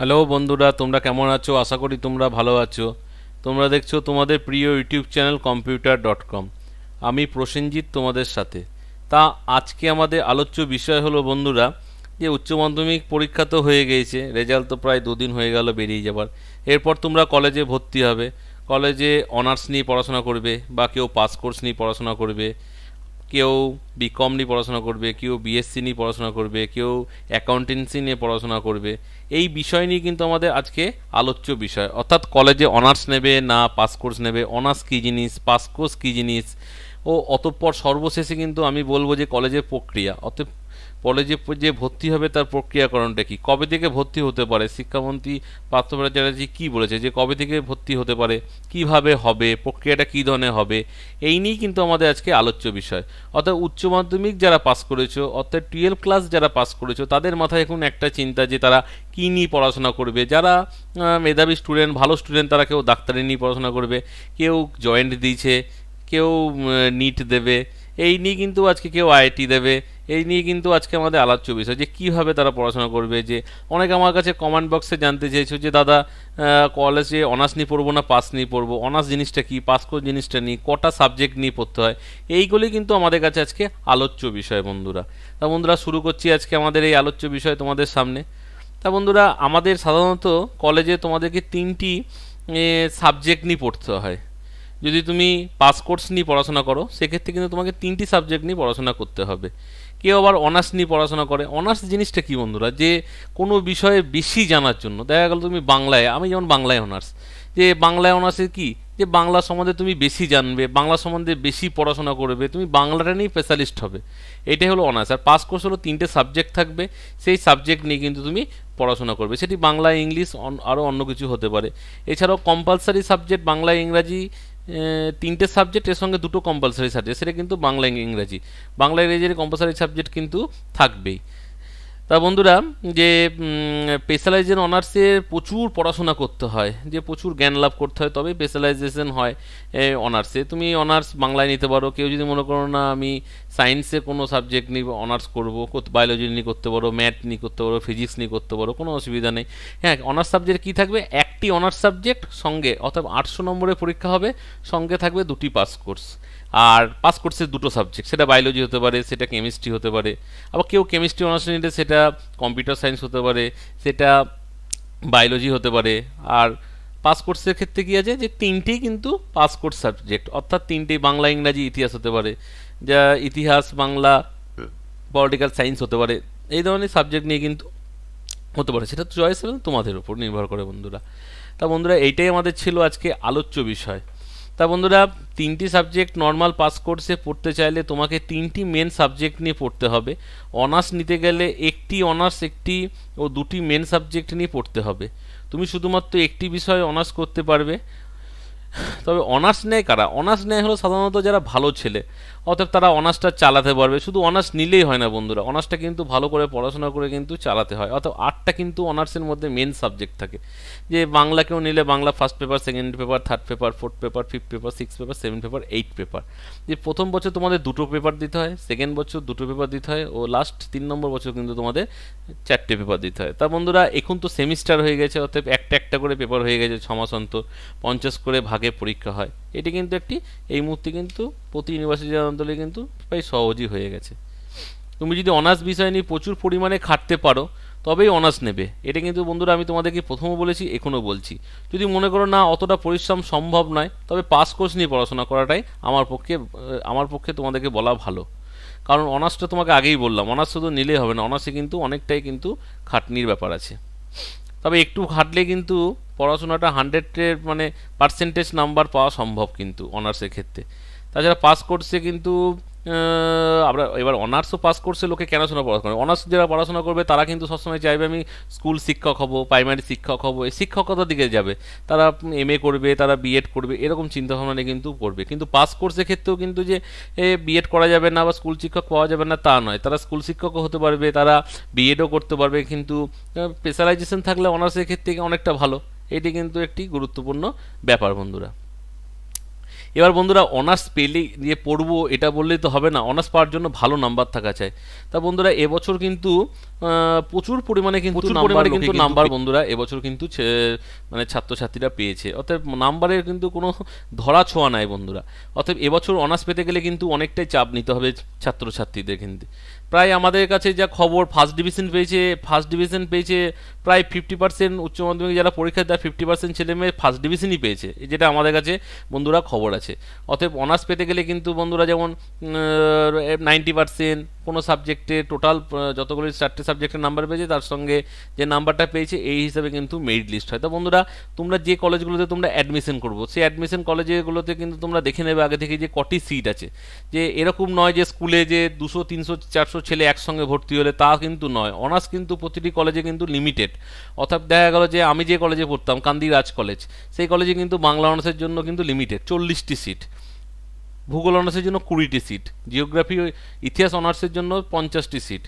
hello বন্ধুরা তোমরা কেমন আছো আশা করি তোমরা ভালো আছো তোমরা দেখছো তোমাদের প্রিয় YouTube channel computer dot com আমি প্রসেনজিৎ তোমাদের সাথে তা আজকে আমাদের আলোচ্য বিষয় হলো বন্ধুরা যে উচ্চ মাধ্যমিক পরীক্ষা তো হয়ে গিয়েছে রেজাল্ট তো প্রায় দুদিন হয়ে গেল বেরিয়ে যাবার এরপর তোমরা কলেজে ভর্তি হবে কলেজে অনার্স নিয়ে পড়াশোনা করবে বা কেউ পাস কোর্স নিয়ে পড়াশোনা করবে কেউ বিকম নিয়ে পড়াশোনা করবে কেউ বিএসসি নিয়ে পড়াশোনা করবে কেউ অ্যাকাউন্টেন্সি নিয়ে পড়াশোনা করবে এই বিষয় নিয়ে কিন্তু আমাদের আজকে আলোচ্য বিষয় অর্থাৎ কলেজে অনার্স নেবে না পাস কোর্স নেবে অনার্স কী জিনিস পাস কোর্স কী জিনিস ও অতঃপর সর্বশেষে কিন্তু আমি বলবো যে কলেজের প্রক্রিয়া অতএব কলেজে যে ভর্তি হবে তার প্রক্রিয়াকরণটা কি কবে থেকে ভর্তি হতে পারে শিক্ষামন্ত্রী পার্থ ভট্টাচার্য কী বলেছে যে কবে থেকে ভর্তি হতে পারে কিভাবে হবে প্রক্রিয়াটা কী ধরনের হবে এই নিয়েই কিন্তু আমাদের আজকে আলোচ্য বিষয় অর্থাৎ উচ্চ মাধ্যমিক যারা পাস করেছো অর্থাৎ টুয়েলভ ক্লাস যারা পাস করেছো তাদের মাথায় এখন একটা চিন্তা যে তারা কী নিয়ে পড়াশোনা করবে যারা মেধাবী স্টুডেন্ট ভালো স্টুডেন্ট তারা কেউ ডাক্তারি নিয়ে পড়াশোনা করবে কেউ জয়েন্ট দিয়েছে কেউ নিট দেবে এই নিয়ে কিন্তু আজকে কেউ আইআইটি দেবে এই নিয়ে কিন্তু আজকে আমাদের আলোচ্য বিষয় যে কিভাবে তারা পড়াশোনা করবে যে অনেকে আমার কাছে কমেন্ট বক্সে জানতে চেয়েছো যে দাদা কলেজে অনার্স নিয়ে পড়বো না পাস নিয়ে পড়বো অনার্স জিনিসটা কি পাস কোর্স জিনিসটা নিয়ে কটা সাবজেক্ট নিয়ে পড়তে হয় এইগুলি কিন্তু আমাদের কাছে আজকে আলোচ্য বিষয় বন্ধুরা তা বন্ধুরা শুরু করছি আজকে আমাদের এই আলোচ্য বিষয় তোমাদের সামনে তা বন্ধুরা আমাদের সাধারণত কলেজে তোমাদেরকে তিনটি সাবজেক্ট নিয়ে পড়তে হয় যদি তুমি পাস কোর্স নিয়ে পড়াশোনা করো সেক্ষেত্রে কিন্তু তোমাকে তিনটি সাবজেক্ট নিয়ে পড়াশোনা করতে হবে কেউ আবার অনার্স নিয়ে পড়াশোনা করে অনার্স জিনিসটা কি বন্ধুরা যে কোনো বিষয়ে বেশি জানার জন্য দেখা গেল তুমি বাংলায় আমি যেমন বাংলায় অনার্স যে বাংলায় অনার্সের কি যে বাংলা সম্বন্ধে তুমি বেশি জানবে বাংলা সম্বন্ধে বেশি পড়াশোনা করবে তুমি বাংলাটা নিয়ে স্পেশালিস্ট হবে এটাই হলো অনার্স আর পাস কোর্স হলো তিনটে সাবজেক্ট থাকবে সেই সাবজেক্ট নিয়ে কিন্তু তুমি পড়াশোনা করবে সেটি বাংলা ইংলিশ আরও অন্য কিছু হতে পারে এছাড়াও কম্পালসারি সাবজেক্ট বাংলা ইংরাজি তিনটে সাবজেক্ট এর সঙ্গে দুটো কম্পালসারি সাবজেক্ট সেটা কিন্তু বাংলা ইংরাজি বাংলা ইংরেজির কম্পালসারি সাবজেক্ট কিন্তু থাকবেই তা বন্ধুরা যে স্পেশালাইজেশন অনার্সে প্রচুর পড়াশোনা করতে হয় যে প্রচুর জ্ঞান লাভ করতে হয় তবে স্পেশালাইজেশন হয় অনার্সে তুমি অনার্স বাংলায় নিতে পারো কেউ যদি মনে করো না আমি সায়েন্সে কোনো সাবজেক্ট নিয়ে অনার্স করবো বায়োলজি নিয়ে করতে পারো ম্যাথ নিয়ে করতে পারো ফিজিক্স নিয়ে করতে পারো কোনো অসুবিধা নেই হ্যাঁ অনার্স সাবজেক্ট কী থাকবে একটি অনার্স সাবজেক্ট সঙ্গে অর্থাৎ আটশো নম্বরের পরীক্ষা হবে সঙ্গে থাকবে দুটি পাস কোর্স আর পাস করছে দুটো সাবজেক্ট সেটা বায়োলজি হতে পারে সেটা কেমিস্ট্রি হতে পারে আবার কেউ কেমিস্ট্রি অনার্স নিলে সেটা কম্পিউটার সায়েন্স হতে পারে সেটা বায়োলজি হতে পারে আর পাস কোর্সের ক্ষেত্রে কী আছে যে তিনটেই কিন্তু পাস কোর্স সাবজেক্ট অর্থাৎ তিনটেই বাংলা ইংরাজি ইতিহাস হতে পারে যা ইতিহাস বাংলা পলিটিক্যাল সায়েন্স হতে পারে এই ধরনের সাবজেক্ট নিয়ে কিন্তু হতে পারে সেটা চয়েস এবং তোমাদের উপর নির্ভর করে বন্ধুরা তা বন্ধুরা এইটাই আমাদের ছিল আজকে আলোচ্য বিষয় তা বন্ধুরা তিনটি সাবজেক্ট নর্মাল পাস কোর্সে পড়তে চাইলে তোমাকে তিনটি মেন সাবজেক্ট নিয়ে পড়তে হবে অনার্স নিতে গেলে একটি অনার্স একটি ও দুটি মেন সাবজেক্ট নিয়ে পড়তে হবে তুমি শুধুমাত্র একটি বিষয়ে অনার্স করতে পারবে তবে অনার্স নেয় কারা অনার্স নেয় হলো সাধারণত যারা ভালো ছেলে অতএব তারা অনার্সটা চালাতে পারবে শুধু অনার্স নিলেই হয় না বন্ধুরা অনার্সটা কিন্তু ভালো করে পড়াশোনা করে কিন্তু চালাতে হয় অর্থাৎ আর্টটা কিন্তু অনার্সের মধ্যে মেন সাবজেক্ট থাকে যে বাংলাকেও নিলে Bangla first paper second paper third paper fourth paper fifth paper six paper seven paper eight paper যে প্রথম বছর তোমাদের দুটো পেপার দিতে হয় সেকেন্ড বছর দুটো পেপার দিতে হয় ও লাস্ট তিন নম্বর বছর কিন্তু তোমাদের চারটে পেপার দিতে হয় তা বন্ধুরা এখন তো সেমিস্টার হয়ে গেছে অর্থাৎ একটা একটা করে পেপার হয়ে গেছে ছমাস অন্তর পঞ্চাশ করে ভাগে পরীক্ষা হয় এটি কিন্তু একটি এই মুহূর্তে কিন্তু প্রতি ইউনিভার্সিটি আন্দোলনে কিন্তু প্রায় সহজই হয়ে গেছে তুমি যদি অনার্স বিষয় নিয়ে প্রচুর পরিমাণে খাটতে পারো তবেই অনার্স নেবে এটা কিন্তু বন্ধুরা আমি তোমাদেরকে প্রথমও বলেছি এখনও বলছি যদি মনে করো না অতটা পরিশ্রম সম্ভব নয় তবে পাস কোর্স নিয়ে পড়াশোনা করাটাই আমার পক্ষে আমার পক্ষে তোমাদেরকে বলা ভালো কারণ অনার্সটা তোমাকে আগেই বললাম অনার্স শুধু নিলেই হবে না অনার্সে কিন্তু অনেকটাই কিন্তু খাটনির ব্যাপার আছে তবে একটু খাটলে কিন্তু পড়াশোনাটা হান্ড্রেডের মানে পার্সেন্টেজ নাম্বার পাওয়া সম্ভব কিন্তু অনার্সের ক্ষেত্রে তাছাড়া পাস কোর্সে কিন্তু আমরা এবার অনার্সও পাস কোর্সে লোকে কেন শোনা পড়াশোনা অনার্স যারা পড়াশোনা করবে তারা কিন্তু সবসময় চাইবে আমি স্কুল শিক্ষক হব প্রাইমারি শিক্ষক হব এই শিক্ষকতার দিকে যাবে তারা এম এ করবে তারা বিএড করবে এরকম চিন্তাভাবনা নিয়ে কিন্তু করবে কিন্তু পাস কোর্সের ক্ষেত্রেও কিন্তু যে বিএড করা যাবে না বা স্কুল শিক্ষক পাওয়া যাবে না তা নয় তারা স্কুল শিক্ষকও হতে পারবে তারা বিএডও করতে পারবে কিন্তু স্পেশালাইজেশন থাকলে অনার্সের ক্ষেত্রে অনেকটা ভালো এটি কিন্তু একটি গুরুত্বপূর্ণ ব্যাপার বন্ধুরা এবার বন্ধুরা অনার্স পেলে নিয়ে পড়বো এটা বললেই তো হবে না অনার্স পাওয়ার জন্য ভালো নাম্বার থাকা চাই তা বন্ধুরা এবছর কিন্তু প্রচুর পরিমাণে কিন্তু পরিমাণে কিন্তু নাম্বার বন্ধুরা এবছর কিন্তু মানে ছাত্রছাত্রীরা পেয়েছে অর্থাৎ নাম্বারের কিন্তু কোনো ধরা ছোঁয়া নাই বন্ধুরা অর্থাৎ এবছর অনার্স পেতে গেলে কিন্তু অনেকটাই চাপ নিতে হবে ছাত্রছাত্রীদের কিন্তু প্রায় আমাদের কাছে যা খবর ফার্স্ট ডিভিশন পেয়েছে ফার্স্ট ডিভিশন পেয়েছে প্রায় ফিফটি পার্সেন্ট উচ্চ মাধ্যমিক যারা পরীক্ষা দেয় ফিফটি পার্সেন্ট ছেলে মেয়ে ফার্স্ট ডিভিশনই পেয়েছে যেটা আমাদের কাছে বন্ধুরা খবর আছে অতএব অনার্স পেতে গেলে কিন্তু বন্ধুরা যেমন নাইনটি পার্সেন্ট কোনো সাবজেক্টে টোটাল যতগুলি চারটে সাবজেক্টের নাম্বার পেয়েছে তার সঙ্গে যে নাম্বারটা পেয়েছে এই হিসাবে কিন্তু মেরিট লিস্ট হয় তো বন্ধুরা তোমরা যে কলেজগুলোতে তোমরা অ্যাডমিশন করবো সেই অ্যাডমিশন কলেজেগুলোতে কিন্তু তোমরা দেখে নেবে আগে থেকে যে কটি সিট আছে যে এরকম নয় যে স্কুলে যে দুশো তিনশো চারশো ছেলে একসঙ্গে ভর্তি হলে তা কিন্তু নয় অনার্স কিন্তু প্রতিটি কলেজে কিন্তু লিমিটেড অর্থাৎ দেখা গেল যে আমি যে কলেজে পড়তাম কান্দি রাজ কলেজ সেই কলেজে কিন্তু বাংলা অনার্সের জন্য কিন্তু লিমিটেড চল্লিশটি সিট ভূগোল অনার্সের জন্য কুড়িটি সিট জিওগ্রাফি ইতিহাস অনার্সের জন্য পঞ্চাশটি সিট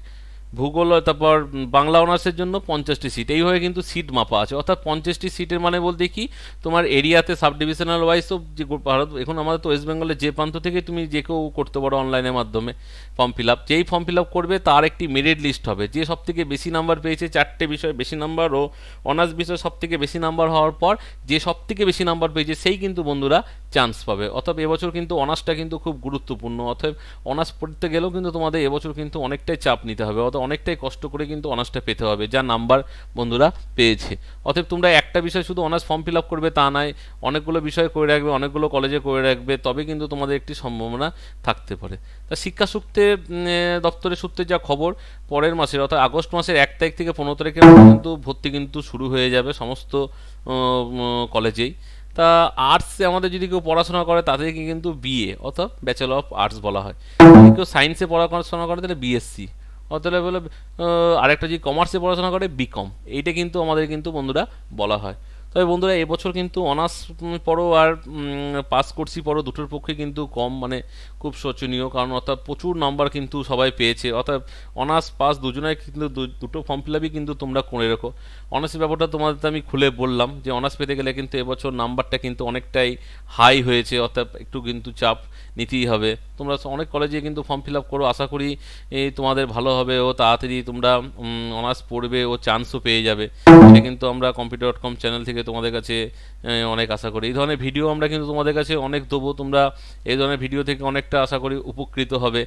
ভূগোল তারপর বাংলা অনার্সের জন্য পঞ্চাশটি সিট এইভাবে কিন্তু সিট মাপা আছে অর্থাৎ পঞ্চাশটি সিটের মানে বলতে কি তোমার এরিয়াতে সাব ডিভিশনাল ওয়াইজ তো যে ভারত এখন আমাদের তো ওয়েস্ট বেঙ্গলের যে প্রান্ত থেকে তুমি যে কেউ করতে পারো অনলাইনের মাধ্যমে ফর্ম ফিল আপ যেই ফর্ম ফিল আপ করবে তার একটি মেরিট লিস্ট হবে যে সব থেকে বেশি নাম্বার পেয়েছে চারটে বিষয়ে বেশি নাম্বার ও অনার্স বিষয়ে সব থেকে বেশি নাম্বার হওয়ার পর যে সব থেকে বেশি নাম্বার পেয়েছে সেই কিন্তু বন্ধুরা চান্স পাবে অর্থাৎ এবছর কিন্তু অনার্সটা কিন্তু খুব গুরুত্বপূর্ণ অতএব অনার্স পড়তে গেলেও কিন্তু তোমাদের এবছর কিন্তু অনেকটাই চাপ নিতে হবে অত অনেকটাই কষ্ট করে কিন্তু অনার্সটা পেতে হবে যা নাম্বার বন্ধুরা পেয়েছে অতএব তোমরা একটা বিষয় শুধু অনার্স ফর্ম ফিল আপ করবে তা নয় অনেকগুলো বিষয় করে রাখবে অনেকগুলো কলেজে করে রাখবে তবে কিন্তু তোমাদের একটি সম্ভাবনা থাকতে পারে তা শিক্ষা সূত্রে দপ্তরের সূত্রে যা খবর পরের মাসের অর্থাৎ আগস্ট মাসের এক তারিখ থেকে পনেরো তারিখের কিন্তু ভর্তি কিন্তু শুরু হয়ে যাবে সমস্ত কলেজেই তা আর্টসে আমাদের যদি কেউ পড়াশোনা করে তাদেরকে কিন্তু বিএ অর্থাৎ ব্যাচেলার অফ আর্টস বলা হয় যদি কেউ সায়েন্সে পড়াশোনা করে তাহলে বিএসসি অর্থাৎ বলে আরেকটা যে কমার্সে পড়াশোনা করে বিকম এইটা কিন্তু আমাদের কিন্তু বন্ধুরা বলা হয় তবে বন্ধুরা এবছর কিন্তু অনার্স পড়ো আর পাস করছি পড়ো দুটোর পক্ষে কিন্তু কম মানে খুব শোচনীয় কারণ অর্থাৎ প্রচুর নাম্বার কিন্তু সবাই পেয়েছে অর্থাৎ অনার্স পাস দুজনায় কিন্তু দুটো ফর্ম ফিল আপই কিন্তু তোমরা করে রেখো অনার্সের ব্যাপারটা তোমাদের আমি খুলে বললাম যে অনার্স পেতে গেলে কিন্তু এবছর নাম্বারটা কিন্তু অনেকটাই হাই হয়েছে অর্থাৎ একটু কিন্তু চাপ নিতেই হবে তোমরা অনেক কলেজে কিন্তু ফর্ম ফিল আপ করো আশা করি তোমাদের ভালো হবে ও তাড়াতাড়ি তোমরা অনার্স পড়বে ও চান্সও পেয়ে যাবে সেটা কিন্তু আমরা কম্পিউটার ডট কম চ্যানেল থেকে তোমাদের কাছে অনেক আশা করি এই ধরনের ভিডিও আমরা কিন্তু তোমাদের কাছে অনেক দেবো তোমরা এই ধরনের ভিডিও থেকে অনেকটা আশা করি উপকৃত হবে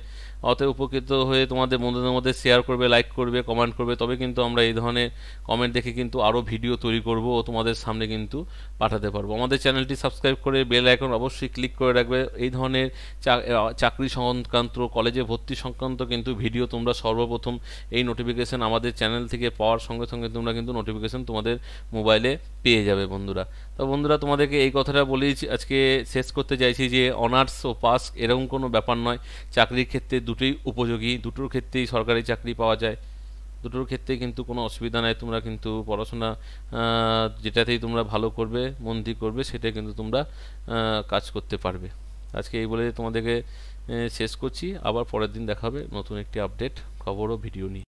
অতএব উপকৃত হয়ে তোমাদের বন্ধুদের মধ্যে শেয়ার করবে লাইক করবে কমেন্ট করবে তবে কিন্তু আমরা এই ধরনের কমেন্ট দেখে কিন্তু আরও ভিডিও তৈরি করব ও তোমাদের সামনে কিন্তু পাঠাতে পারবো আমাদের চ্যানেলটি সাবস্ক্রাইব করে বেল আইকন অবশ্যই ক্লিক করে রাখবে এই ধরনের চাকরি সংক্রান্ত কলেজে ভর্তি সংক্রান্ত কিন্তু ভিডিও তোমরা সর্বপ্রথম এই নোটিফিকেশান আমাদের চ্যানেল থেকে পাওয়ার সঙ্গে সঙ্গে তোমরা কিন্তু নোটিফিকেশান তোমাদের মোবাইলে পেয়ে যাবে বন্ধুরা তো বন্ধুরা তোমাদেরকে এই কথাটা বলেই আজকে শেষ করতে চাইছি যে অনার্স ও পাস এরকম কোনো ব্যাপার নয় চাকরির ক্ষেত্রে দুটোই উপযোগী দুটোর ক্ষেত্রেই সরকারি চাকরি পাওয়া যায় দুটোর ক্ষেত্রে কিন্তু কোনো অসুবিধা নাই তোমরা কিন্তু পড়াশোনা যেটাতেই তোমরা ভালো করবে মন্দি করবে সেটা কিন্তু তোমরা কাজ করতে পারবে আজকে এই বলে তোমাদেরকে শেষ করছি আবার পরের দিন দেখাবে নতুন একটি আপডেট খবর ও ভিডিও নিয়ে